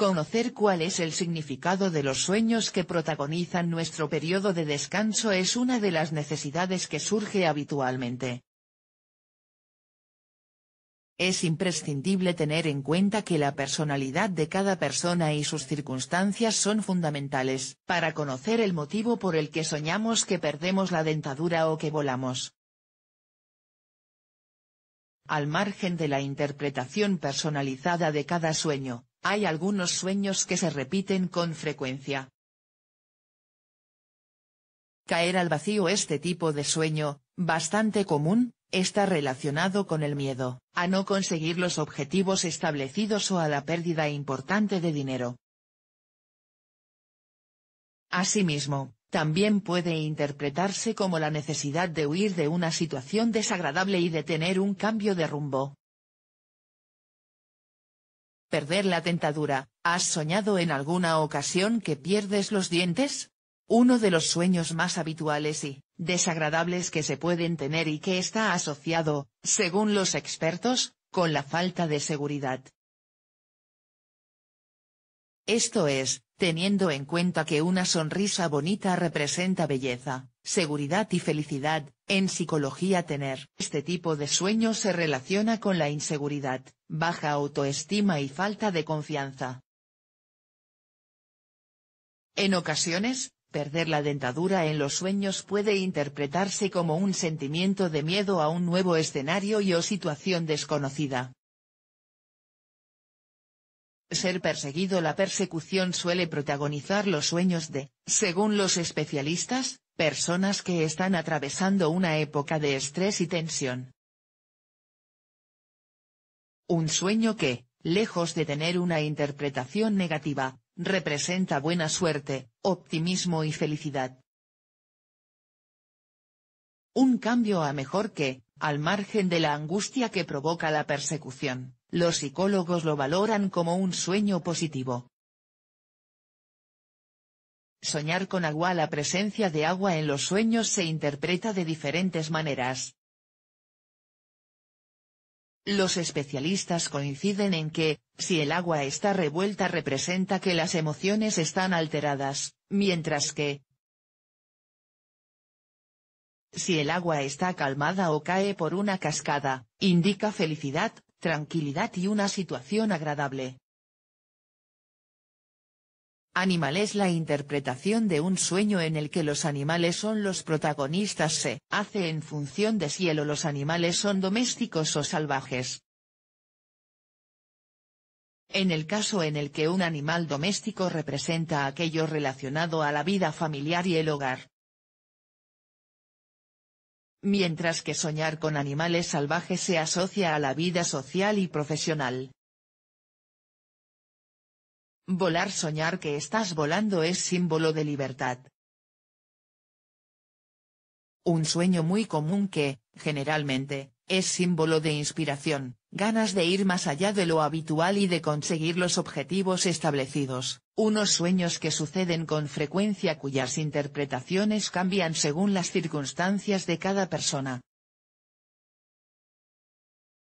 Conocer cuál es el significado de los sueños que protagonizan nuestro periodo de descanso es una de las necesidades que surge habitualmente. Es imprescindible tener en cuenta que la personalidad de cada persona y sus circunstancias son fundamentales, para conocer el motivo por el que soñamos que perdemos la dentadura o que volamos. Al margen de la interpretación personalizada de cada sueño, hay algunos sueños que se repiten con frecuencia. Caer al vacío Este tipo de sueño, bastante común, está relacionado con el miedo, a no conseguir los objetivos establecidos o a la pérdida importante de dinero. Asimismo, también puede interpretarse como la necesidad de huir de una situación desagradable y de tener un cambio de rumbo. Perder la dentadura. ¿Has soñado en alguna ocasión que pierdes los dientes? Uno de los sueños más habituales y desagradables que se pueden tener y que está asociado, según los expertos, con la falta de seguridad. Esto es, teniendo en cuenta que una sonrisa bonita representa belleza, seguridad y felicidad. En psicología tener este tipo de sueño se relaciona con la inseguridad, baja autoestima y falta de confianza. En ocasiones, perder la dentadura en los sueños puede interpretarse como un sentimiento de miedo a un nuevo escenario y o situación desconocida. Ser perseguido La persecución suele protagonizar los sueños de, según los especialistas, Personas que están atravesando una época de estrés y tensión. Un sueño que, lejos de tener una interpretación negativa, representa buena suerte, optimismo y felicidad. Un cambio a mejor que, al margen de la angustia que provoca la persecución, los psicólogos lo valoran como un sueño positivo. Soñar con agua La presencia de agua en los sueños se interpreta de diferentes maneras. Los especialistas coinciden en que, si el agua está revuelta representa que las emociones están alteradas, mientras que, si el agua está calmada o cae por una cascada, indica felicidad, tranquilidad y una situación agradable. Animal es la interpretación de un sueño en el que los animales son los protagonistas se hace en función de si el o los animales son domésticos o salvajes. En el caso en el que un animal doméstico representa aquello relacionado a la vida familiar y el hogar. Mientras que soñar con animales salvajes se asocia a la vida social y profesional. Volar soñar que estás volando es símbolo de libertad. Un sueño muy común que, generalmente, es símbolo de inspiración, ganas de ir más allá de lo habitual y de conseguir los objetivos establecidos, unos sueños que suceden con frecuencia cuyas interpretaciones cambian según las circunstancias de cada persona,